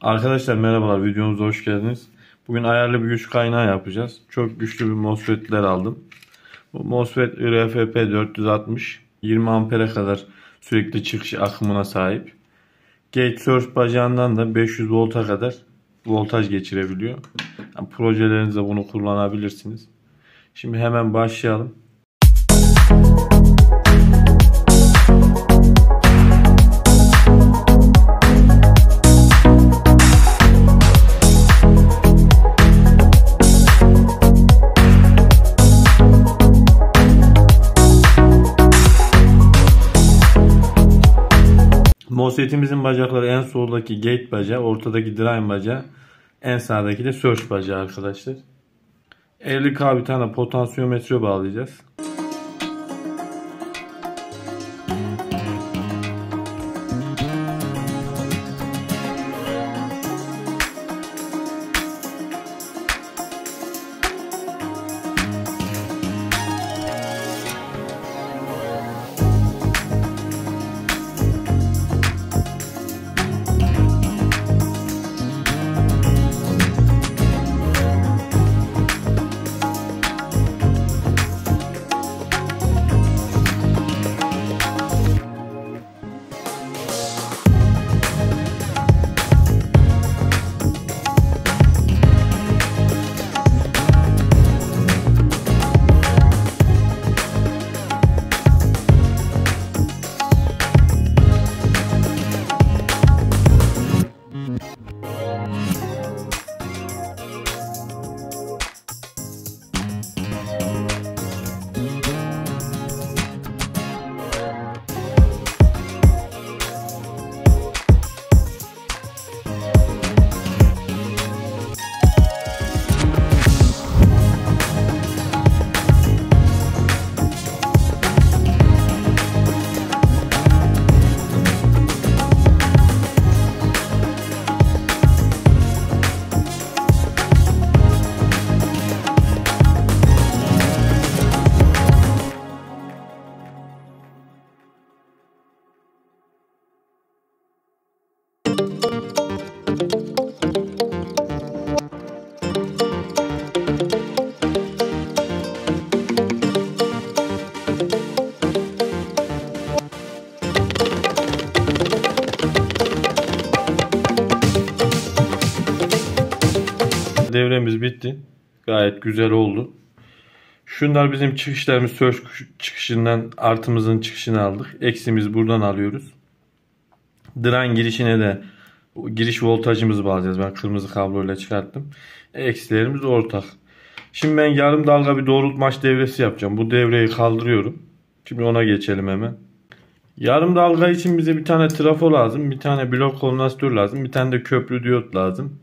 Arkadaşlar merhabalar videomuza hoş geldiniz. Bugün ayarlı bir güç kaynağı yapacağız. Çok güçlü bir MOSFET'ler aldım. Bu MOSFET IRFP 460 20 ampere kadar sürekli çıkış akımına sahip. Gate source bacağından da 500 volta kadar voltaj geçirebiliyor. Yani projelerinizde bunu kullanabilirsiniz. Şimdi hemen başlayalım. Posetimizin bacakları en soldaki gate bacağı, ortadaki drain bacağı, en sağdaki de search bacağı arkadaşlar. 50K bir tane potansiyometre bağlayacağız. devremiz bitti. Gayet güzel oldu. Şunlar bizim çıkışlarımız search çıkışından artımızın çıkışını aldık. Eksimiz buradan alıyoruz. Dran girişine de giriş voltajımızı bağlayacağız. Ben kırmızı kabloyla çıkarttım. Eksilerimiz ortak. Şimdi ben yarım dalga bir doğrultmaç devresi yapacağım. Bu devreyi kaldırıyorum. Şimdi ona geçelim hemen. Yarım dalga için bize bir tane trafo lazım. Bir tane blok kondansatör lazım. Bir tane de köprü diyot lazım.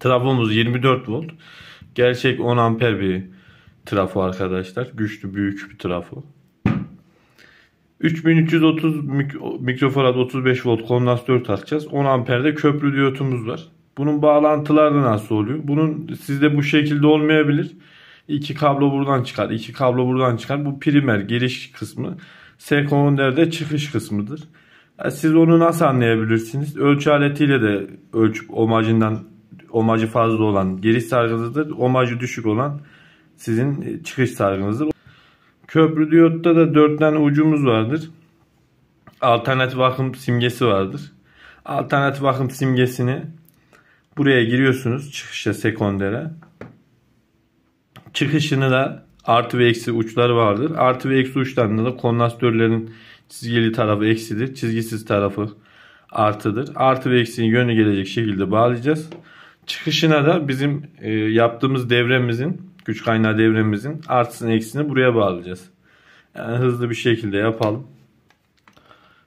Trafomuz 24 volt. Gerçek 10 amper bir trafo arkadaşlar. Güçlü büyük bir trafo. 3330 mikrofarad 35 volt kondansatör takacağız. 10 amperde köprü diyotumuz var. Bunun bağlantıları nasıl oluyor? Bunun sizde bu şekilde olmayabilir. İki kablo buradan çıkar. iki kablo buradan çıkar. Bu primer giriş kısmı. Sekonder de çıkış kısmıdır. E, siz onu nasıl anlayabilirsiniz? Ölçü aletiyle de ölçüp omacından omacı fazla olan giriş sargınızdır. Omacı düşük olan sizin e, çıkış sargınızdır. Köprü diyotta da 4 tane ucumuz vardır. Alternatif akım simgesi vardır. Alternatif akım simgesini buraya giriyorsunuz çıkışa sekondere. Çıkışını da artı ve eksi uçlar vardır. Artı ve eksi uçlarında da kondansatörlerin çizgili tarafı eksidir. Çizgisiz tarafı artıdır. Artı ve eksinin yönü gelecek şekilde bağlayacağız. Çıkışına da bizim e, yaptığımız devremizin, güç kaynağı devremizin artısını eksisini buraya bağlayacağız. Yani hızlı bir şekilde yapalım.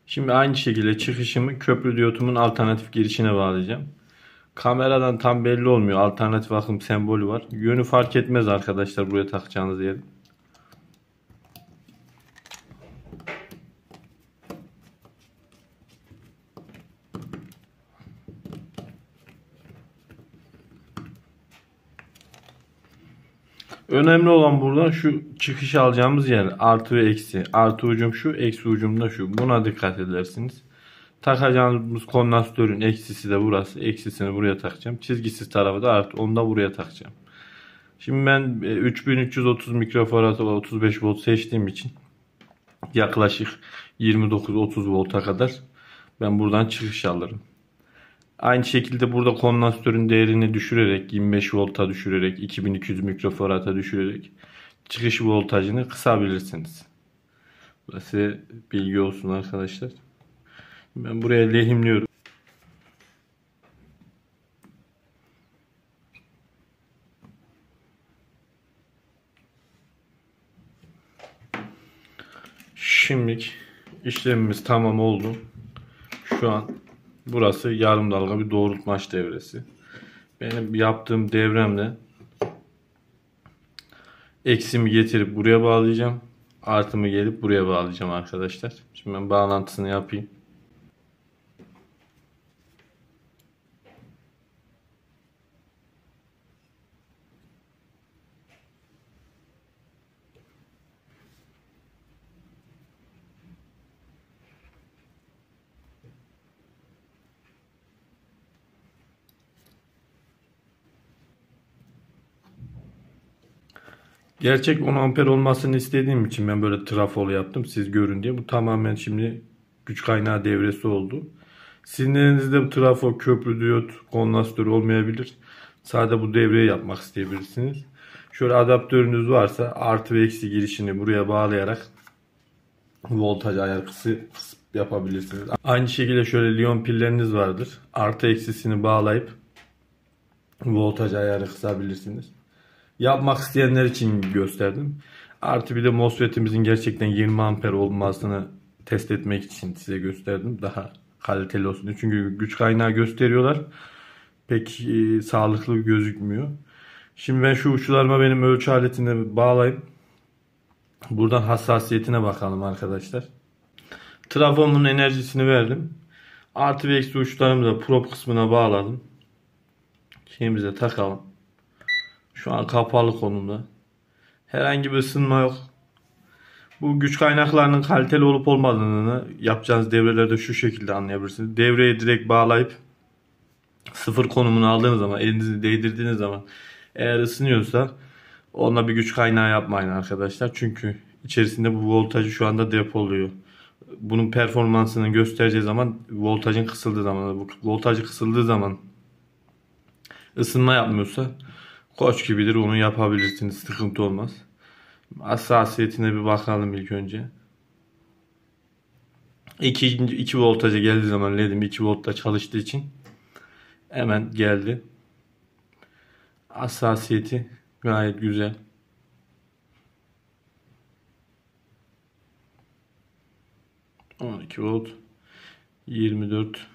Şimdi aynı şekilde çıkışımı köprü diyotumun alternatif girişine bağlayacağım. Kameradan tam belli olmuyor. Alternatif akım sembolü var. Yönü fark etmez arkadaşlar buraya takacağınız yerin. Önemli olan burada şu çıkış alacağımız yer artı ve eksi. Artı ucum şu, eksi ucum da şu. Buna dikkat edersiniz. Takacağımız kondansatörün eksisi de burası. Eksisini buraya takacağım. Çizgisiz tarafı da artı. Onu da buraya takacağım. Şimdi ben 3330 mikrofarad olan 35 volt seçtiğim için yaklaşık 29-30 volta kadar ben buradan çıkış alırım. Aynı şekilde burada kondansatörün değerini düşürerek 25 volta düşürerek 2200 mikrofarata düşürerek çıkış voltajını kısabilirsiniz. Burası bilgi olsun arkadaşlar. Ben buraya lehimliyorum. Şimdilik işlemimiz tamam oldu. Şu an Burası yarım dalga bir doğrultmaç devresi. Benim yaptığım devremle eksimi getirip buraya bağlayacağım. Artımı gelip buraya bağlayacağım arkadaşlar. Şimdi ben bağlantısını yapayım. Gerçek 10 amper olmasını istediğim için ben böyle trafolu yaptım siz görün diye. Bu tamamen şimdi güç kaynağı devresi oldu. Sizin elinizde bu trafo, köprü, diyot, kondansatör olmayabilir. Sadece bu devreyi yapmak isteyebilirsiniz. Şöyle adaptörünüz varsa artı ve eksi girişini buraya bağlayarak voltaj ayar yapabilirsiniz. Aynı şekilde şöyle liyon pilleriniz vardır. Artı eksisini bağlayıp voltaj ayarı kısabilirsiniz yapmak isteyenler için gösterdim. Artı bir de MOSFET'imizin gerçekten 20 amper olmasını test etmek için size gösterdim. Daha kaliteli olsun. Çünkü güç kaynağı gösteriyorlar. Pek e, sağlıklı gözükmüyor. Şimdi ben şu uçlarıma benim ölçü aletini bağlayıp buradan hassasiyetine bakalım arkadaşlar. Trafomun enerjisini verdim. Artı ve eksi uçlarımı da prop kısmına bağladım. Şeyimize takalım. Şu an kapalı konumda. Herhangi bir ısınma yok. Bu güç kaynaklarının kaliteli olup olmadığını yapacağınız devrelerde şu şekilde anlayabilirsiniz. Devreye direkt bağlayıp sıfır konumunu aldığınız zaman elinizi değdirdiğiniz zaman eğer ısınıyorsa onunla bir güç kaynağı yapmayın arkadaşlar. Çünkü içerisinde bu voltajı şu anda depoluyor. Bunun performansını göstereceği zaman voltajın kısıldığı zaman voltajı kısıldığı zaman ısınma yapmıyorsa Koç gibidir onu yapabilirsiniz. Sıkıntı olmaz. Hassasiyetine bir bakalım ilk önce. 2, 2 voltaja geldiği zaman dedim, 2 voltta çalıştığı için hemen geldi. Hassasiyeti gayet güzel. On iki volt. Yirmi dört.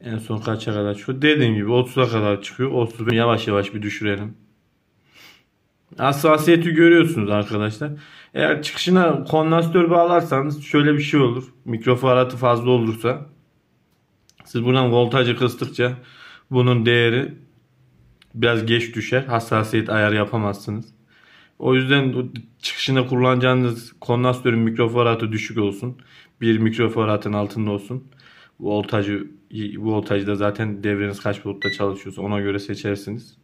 En son kaça kadar çıkıyor? Dediğim gibi 30'a kadar çıkıyor. 30'u yavaş yavaş bir düşürelim. Hassasiyeti görüyorsunuz arkadaşlar. Eğer çıkışına kondansatör bağlarsanız şöyle bir şey olur. Mikrofaratı fazla olursa siz buradan voltajı kıstıkça bunun değeri biraz geç düşer. Hassasiyet ayar yapamazsınız. O yüzden çıkışına kullanacağınız kondansatörün mikrofaratı düşük olsun. bir mikrofaratın altında olsun voltajı voltajda zaten devreniz kaç voltta çalışıyorsa ona göre seçersiniz.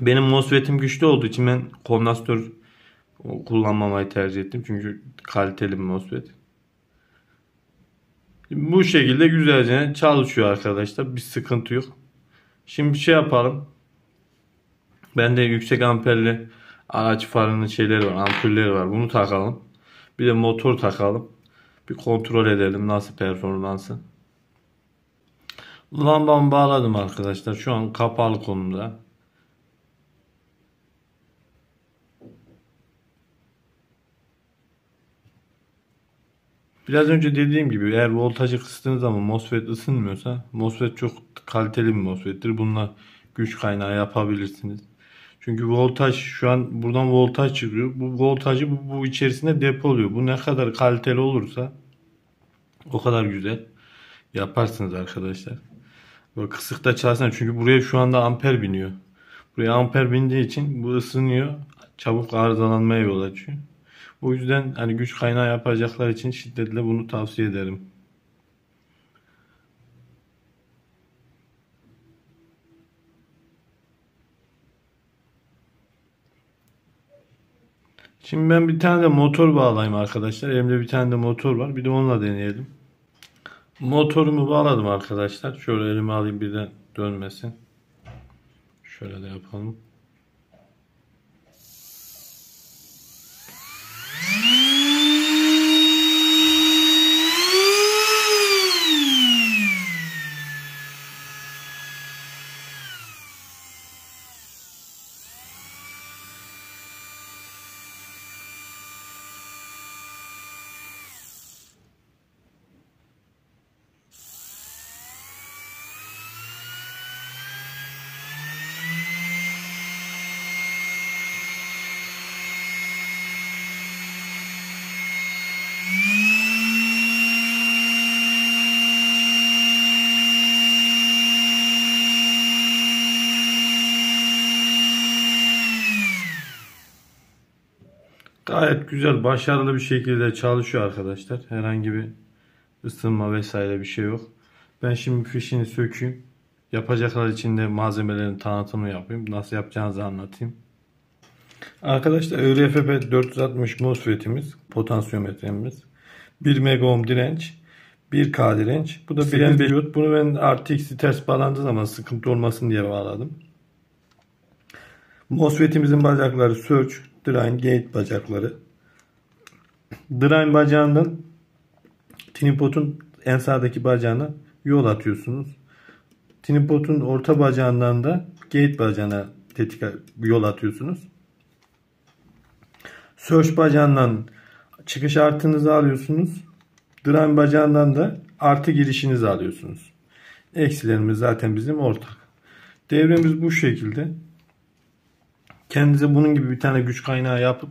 Benim MOSFET'im güçlü olduğu için ben kondansatör kullanmamayı tercih ettim. Çünkü kaliteli bir MOSFET. Bu şekilde güzelce çalışıyor arkadaşlar. Bir sıkıntı yok. Şimdi şey yapalım. Ben de yüksek amperli araç farının şeyleri var, ampulleri var. Bunu takalım. Bir de motor takalım. Bir kontrol edelim nasıl performansı. Lambamı bağladım arkadaşlar. Şu an kapalı konumda. Biraz önce dediğim gibi eğer voltajı kıstığınız zaman MOSFET ısınmıyorsa MOSFET çok kaliteli bir MOSFET'tir. Bununla güç kaynağı yapabilirsiniz. Çünkü voltaj şu an buradan voltaj çıkıyor. Bu voltajı bu, bu içerisinde depoluyor. Bu ne kadar kaliteli olursa o kadar güzel yaparsınız arkadaşlar. Böyle kısıkta çalışsın çünkü buraya şu anda amper biniyor. Buraya amper bindiği için bu ısınıyor. Çabuk arızalanmaya yol açıyor. O yüzden hani güç kaynağı yapacaklar için şiddetle bunu tavsiye ederim. Şimdi ben bir tane de motor bağlayayım arkadaşlar. Elimde bir tane de motor var. Bir de onunla deneyelim. Motorumu bağladım arkadaşlar. Şöyle elime alayım bir de dönmesin. Şöyle de yapalım. Gayet güzel, başarılı bir şekilde çalışıyor arkadaşlar. Herhangi bir ısınma vesaire bir şey yok. Ben şimdi fişini sökeyim. Yapacaklar için de malzemelerin tanıtımını yapayım. Nasıl yapacağınızı anlatayım. Arkadaşlar IRFP 460 MOSFET'imiz, potansiyometremiz. 1 megaohm direnç, 1K direnç. Bu da 1 diyot. Bunu ben RTX'i ters bağlandığı zaman sıkıntı olmasın diye bağladım. MOSFET'imizin bacakları surge. Drain gate bacakları. Drain bacağından tinipotun en sağdaki bacağına yol atıyorsunuz. Tinipotun orta bacağından da gate bacağına tetik yol atıyorsunuz. Search bacağından çıkış artınızı alıyorsunuz. Drain bacağından da artı girişinizi alıyorsunuz. Eksilerimiz zaten bizim ortak. Devremiz bu şekilde. Kendinize bunun gibi bir tane güç kaynağı yapıp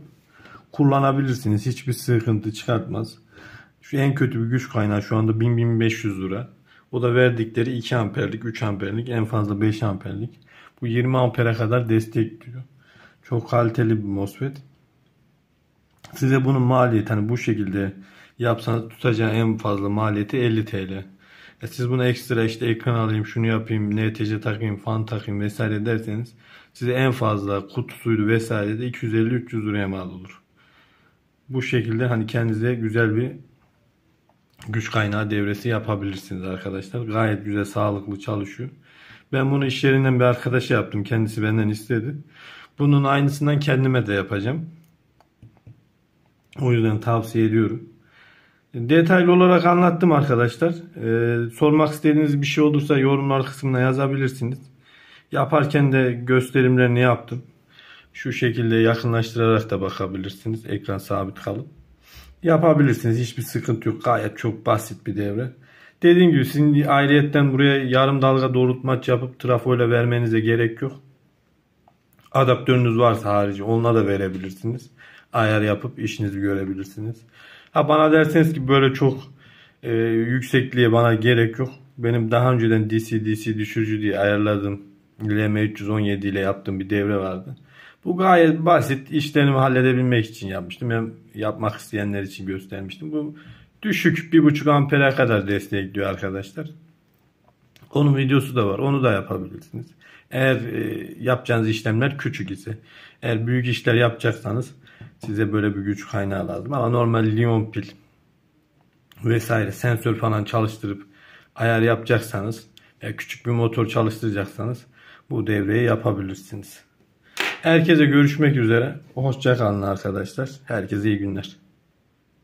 kullanabilirsiniz. Hiçbir sıkıntı çıkartmaz. Şu en kötü bir güç kaynağı şu anda 1000-1500 lira. O da verdikleri 2 amperlik, 3 amperlik, en fazla 5 amperlik. Bu 20 ampere kadar destekliyor. Çok kaliteli bir MOSFET. Size bunun maliyeti hani bu şekilde yapsanız tutacağı en fazla maliyeti 50 TL. E siz buna ekstra işte ekran alayım, şunu yapayım, NTC takayım, fan takayım vesaire derseniz size en fazla kutusuydu vesaire de 250-300 liraya mal olur. Bu şekilde hani kendinize güzel bir güç kaynağı devresi yapabilirsiniz arkadaşlar. Gayet güzel sağlıklı çalışıyor. Ben bunu iş yerinden bir arkadaşa yaptım. Kendisi benden istedi. Bunun aynısından kendime de yapacağım. O yüzden tavsiye ediyorum. Detaylı olarak anlattım arkadaşlar. Ee, sormak istediğiniz bir şey olursa yorumlar kısmına yazabilirsiniz. Yaparken de gösterimlerini yaptım. Şu şekilde yakınlaştırarak da bakabilirsiniz. Ekran sabit kalıp. Yapabilirsiniz. Hiçbir sıkıntı yok. Gayet çok basit bir devre. Dediğim gibi sizin ayrıyetten buraya yarım dalga doğrultmaç yapıp trafoyla vermenize gerek yok. Adaptörünüz varsa harici onunla da verebilirsiniz. Ayar yapıp işinizi görebilirsiniz. Ha bana derseniz ki böyle çok e, yüksekliğe bana gerek yok. Benim daha önceden DC DC düşürücü diye ayarladığım LM317 e ile yaptığım bir devre vardı. Bu gayet basit işlerimi halledebilmek için yapmıştım. Hem yapmak isteyenler için göstermiştim. Bu düşük 1.5 ampere kadar destekliyor arkadaşlar. Onun videosu da var. Onu da yapabilirsiniz. Eğer e, yapacağınız işlemler küçük ise. Eğer büyük işler yapacaksanız size böyle bir güç kaynağı lazım. Ama normal Liyon pil vesaire sensör falan çalıştırıp ayar yapacaksanız veya küçük bir motor çalıştıracaksanız bu devreyi yapabilirsiniz. Herkese görüşmek üzere. Hoşçakalın arkadaşlar. Herkese iyi günler.